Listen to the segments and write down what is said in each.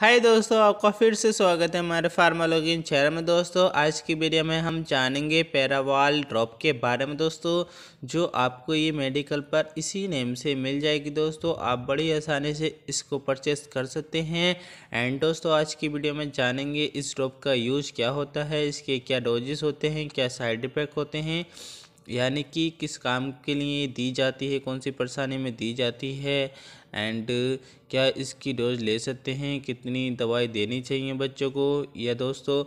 हाय दोस्तों आपका फिर से स्वागत है हमारे फार्मालोगिन चैनल में दोस्तों आज की वीडियो में हम जानेंगे पैरावाल ड्रॉप के बारे में दोस्तों जो आपको ये मेडिकल पर इसी नेम से मिल जाएगी दोस्तों आप बड़ी आसानी से इसको परचेस कर सकते हैं एंड दोस्तों आज की वीडियो में जानेंगे इस ड्रॉप का यूज़ क्या होता है इसके क्या डोजेस होते हैं क्या साइड इफ़ेक्ट होते हैं यानी कि किस काम के लिए दी जाती है कौन सी परेशानी में दी जाती है एंड क्या इसकी डोज ले सकते हैं कितनी दवाई देनी चाहिए बच्चों को या दोस्तों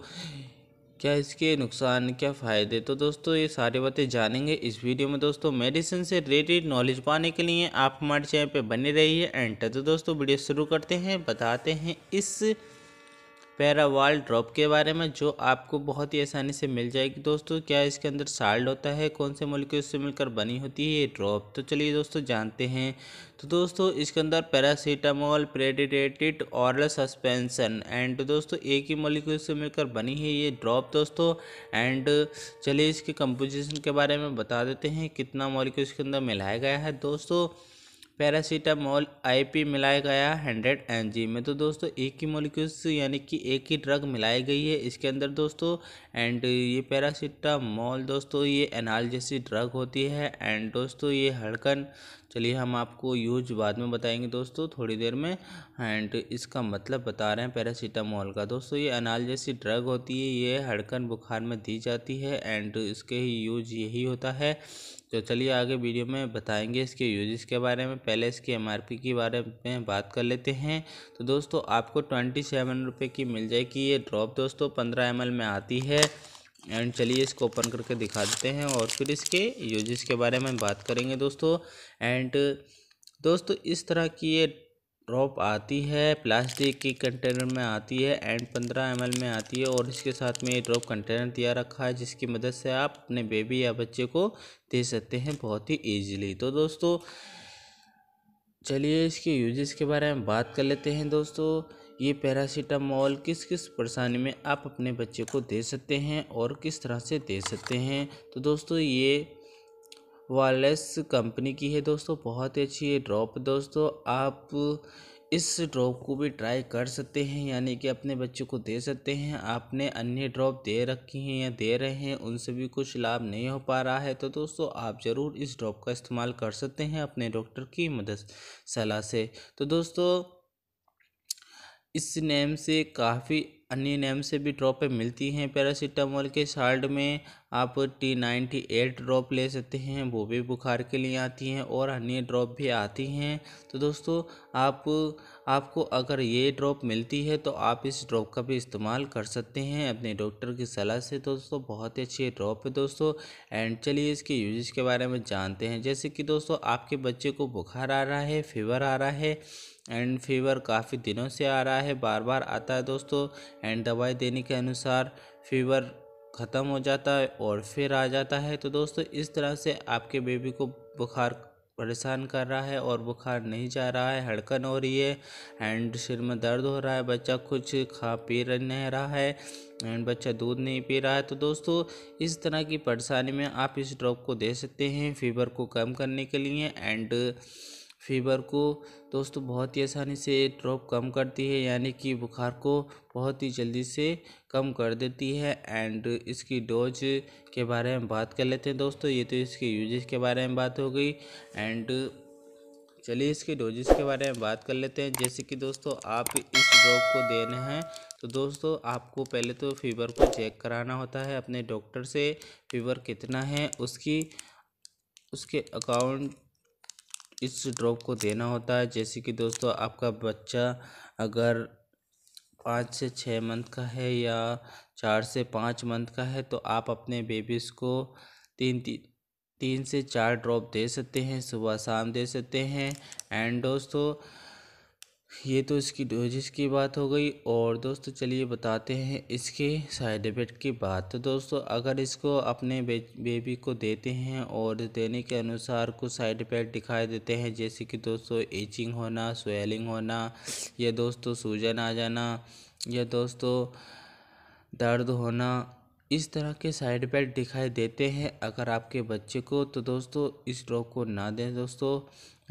क्या इसके नुकसान क्या फ़ायदे तो दोस्तों ये सारी बातें जानेंगे इस वीडियो में दोस्तों मेडिसिन से रिलेटेड नॉलेज पाने के लिए आप हमारे चैनल पे बने रहिए एंड तो दोस्तों वीडियो शुरू करते हैं बताते हैं इस पैरावाल ड्रॉप के बारे में जो आपको बहुत ही आसानी से मिल जाएगी दोस्तों क्या इसके अंदर साल्ट होता है कौन से मोलिक्यूल से मिलकर बनी होती है ये ड्रॉप तो चलिए दोस्तों जानते हैं तो दोस्तों इसके अंदर पैरासीटामोल प्रेडिडेटेड ऑरल सस्पेंसन एंड दोस्तों एक ही मोलिक्यूल से मिलकर बनी है ये ड्रॉप दोस्तों एंड चलिए इसके कंपोजिशन के बारे में बता देते हैं कितना मॉलिक्यूल इसके अंदर मिलाया गया है दोस्तों पैरासीटामोल आईपी मिलाया गया हंड्रेड जी में तो दोस्तों एक ही मोलिक्यूल्स यानी कि एक ही ड्रग मिलाई गई है इसके अंदर दोस्तों एंड ये पैरासीटामोल दोस्तों ये एनाल जैसी ड्रग होती है एंड दोस्तों ये हड़कन चलिए हम आपको यूज बाद में बताएंगे दोस्तों थोड़ी देर में एंड इसका मतलब बता रहे हैं पैरासीटामोल का दोस्तों ये अनाल जैसी ड्रग होती है ये हड़कन बुखार में दी जाती है एंड इसके ही यूज यही होता है तो चलिए आगे वीडियो में बताएंगे इसके यूजेस के बारे में पहले इसके एमआरपी के बारे में बात कर लेते हैं तो दोस्तों आपको ट्वेंटी सेवन रुपये की मिल जाएगी ये ड्रॉप दोस्तों पंद्रह एम में आती है एंड चलिए इसको ओपन करके दिखा देते हैं और फिर इसके यूजेस के बारे में बात करेंगे दोस्तों एंड दोस्तों इस तरह की ये ड्रॉप आती है प्लास्टिक की कंटेनर में आती है एंड 15 एम में आती है और इसके साथ में ये ड्रॉप कंटेनर दिया रखा है जिसकी मदद से आप अपने बेबी या बच्चे को दे सकते हैं बहुत ही ईजीली तो दोस्तों चलिए इसके यूजेस के बारे में बात कर लेते हैं दोस्तों ये पैरासीटामोल किस किस परेशानी में आप अपने बच्चे को दे सकते हैं और किस तरह से दे सकते हैं तो दोस्तों ये वायरलेस कंपनी की है दोस्तों बहुत ही अच्छी ये ड्रॉप दोस्तों आप इस ड्रॉप को भी ट्राई कर सकते हैं यानी कि अपने बच्चों को दे सकते हैं आपने अन्य ड्रॉप दे रखी हैं या दे रहे हैं उनसे भी कुछ लाभ नहीं हो पा रहा है तो दोस्तों आप ज़रूर इस ड्रॉप का इस्तेमाल कर सकते हैं अपने डॉक्टर की मदद सलाह से तो दोस्तों इस नेम से काफ़ी अन्य नेम से भी ड्रॉपें मिलती हैं पैरासीटामोल के साल्ट में आप टी नाइन्टी एट ड्रॉप ले सकते हैं वो भी बुखार के लिए आती हैं और अन्य ड्रॉप भी आती हैं तो दोस्तों आप आपको अगर ये ड्रॉप मिलती है तो आप इस ड्रॉप का भी इस्तेमाल कर सकते हैं अपने डॉक्टर की सलाह से तो दोस्तों बहुत ही अच्छी ड्रॉप है दोस्तों एंड चलिए इसके यूजेस के बारे में जानते हैं जैसे कि दोस्तों आपके बच्चे को बुखार आ रहा है फीवर आ रहा है एंड फीवर काफ़ी दिनों से आ रहा है बार बार आता है दोस्तों एंड दवाई देने के अनुसार फीवर ख़त्म हो जाता है और फिर आ जाता है तो दोस्तों इस तरह से आपके बेबी को बुखार परेशान कर रहा है और बुखार नहीं जा रहा है हड़कन हो रही है एंड सिर में दर्द हो रहा है बच्चा कुछ खा पी नहीं रहा है एंड बच्चा दूध नहीं पी रहा है तो दोस्तों इस तरह की परेशानी में आप इस ड्रॉप को दे सकते हैं फीवर को कम करने के लिए एंड फीवर को दोस्तों बहुत ही आसानी से ड्रॉप कम करती है यानी कि बुखार को बहुत ही जल्दी से कम कर देती है एंड इसकी डोज के बारे में बात कर लेते हैं दोस्तों ये तो इसके यूजेस के बारे में बात हो गई एंड चलिए इसके डोजेस के बारे में बात कर लेते हैं जैसे कि दोस्तों आप इस ड्रॉप को देने हैं तो दोस्तों आपको पहले तो फीवर को चेक कराना होता है अपने डॉक्टर से फीवर कितना है उसकी उसके अकाउंट इस ड्रॉप को देना होता है जैसे कि दोस्तों आपका बच्चा अगर पाँच से छः मंथ का है या चार से पाँच मंथ का है तो आप अपने बेबीज़ को तीन तीन तीन से चार ड्रॉप दे सकते हैं सुबह शाम दे सकते हैं एंड दोस्तों ये तो इसकी डोजेस की बात हो गई और दोस्तों चलिए बताते हैं इसके साइड इफ़ेक्ट की बात तो दोस्तों अगर इसको अपने बेबी को देते हैं और देने के अनुसार कुछ साइड इफ़ेक्ट दिखाई देते हैं जैसे कि दोस्तों एचिंग होना स्वेलिंग होना या दोस्तों सूजन आ जाना या दोस्तों दर्द होना इस तरह के साइड इफ़ेक्ट दिखाई देते हैं अगर आपके बच्चे को तो दोस्तों इस ड्रॉप को ना दें दोस्तों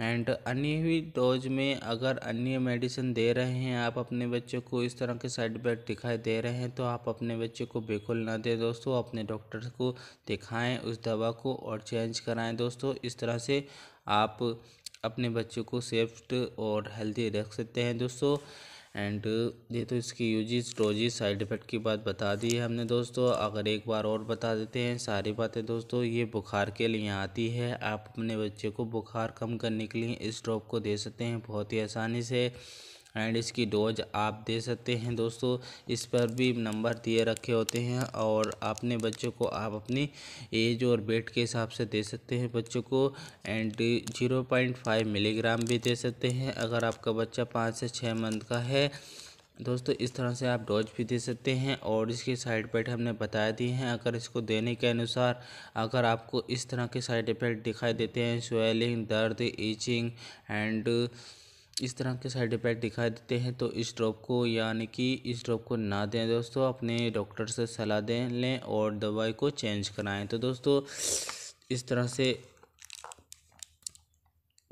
एंड अन्य भी डोज में अगर अन्य मेडिसिन दे रहे हैं आप अपने बच्चे को इस तरह के साइड इफेक्ट दिखाई दे रहे हैं तो आप अपने बच्चे को बिल्कुल ना दें दोस्तों अपने डॉक्टर को दिखाएं उस दवा को और चेंज कराएं दोस्तों इस तरह से आप अपने बच्चों को सेफ्ट और हेल्दी रख सकते हैं दोस्तों एंड ये तो इसकी यूजिस डोजिस साइड इफ़ेक्ट की बात बता दी है हमने दोस्तों अगर एक बार और बता देते हैं सारी बातें दोस्तों ये बुखार के लिए आती है आप अपने बच्चे को बुखार कम करने के लिए इस ड्रॉप को दे सकते हैं बहुत ही आसानी से एंड इसकी डोज आप दे सकते हैं दोस्तों इस पर भी नंबर दिए रखे होते हैं और अपने बच्चों को आप अपनी एज और वेट के हिसाब से दे सकते हैं बच्चों को and zero point five milligram भी दे सकते हैं अगर आपका बच्चा पाँच से छः मंथ का है दोस्तों इस तरह से आप डोज भी दे सकते हैं और इसके साइड इफेक्ट हमने बता दिए हैं अगर इसको देने के अनुसार अगर आपको इस तरह के साइड इफेक्ट दिखाई देते हैं स्वेलिंग दर्द ईचिंग एंड इस तरह के साइड इफ़ेक्ट दिखाई देते हैं तो इस ड्रॉप को यानी कि इस ड्रॉप को ना दें दोस्तों अपने डॉक्टर से सलाह दें लें और दवाई को चेंज कराएं तो दोस्तों इस तरह से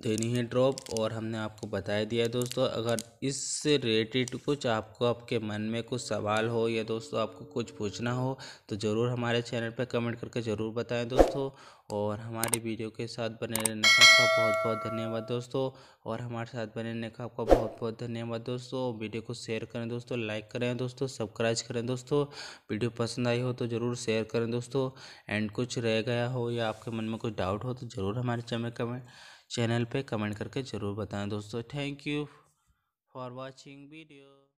देनी है ड्रॉप और हमने आपको बता दिया है दोस्तों अगर इससे रिलेटेड कुछ आपको आपके मन में कुछ सवाल हो या दोस्तों आपको कुछ पूछना हो तो ज़रूर हमारे चैनल पर कमेंट करके ज़रूर बताएं दोस्तों और हमारी वीडियो के साथ बने रहने का आपका बहुत बहुत धन्यवाद दोस्तों और हमारे साथ बने रहने का आपका बहुत बहुत धन्यवाद दोस्तों वीडियो को शेयर करें दोस्तों लाइक करें दोस्तों सब्सक्राइब करें दोस्तों वीडियो पसंद आई हो तो ज़रूर शेयर करें दोस्तों एंड कुछ रह गया हो या आपके मन में कुछ डाउट हो तो ज़रूर हमारे चैनल कमेंट चैनल पे कमेंट करके ज़रूर बताएं दोस्तों thank you for watching video